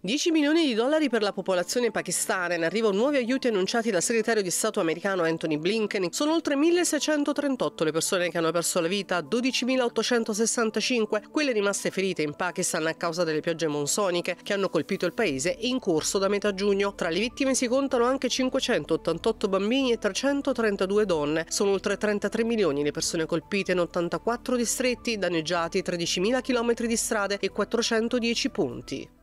10 milioni di dollari per la popolazione pakistana. In arrivo nuovi aiuti annunciati dal segretario di Stato americano Anthony Blinken. Sono oltre 1638 le persone che hanno perso la vita, 12.865 quelle rimaste ferite in Pakistan a causa delle piogge monsoniche che hanno colpito il paese in corso da metà giugno. Tra le vittime si contano anche 588 bambini e 332 donne. Sono oltre 33 milioni le persone colpite in 84 distretti, danneggiati 13.000 km di strade e 410 punti.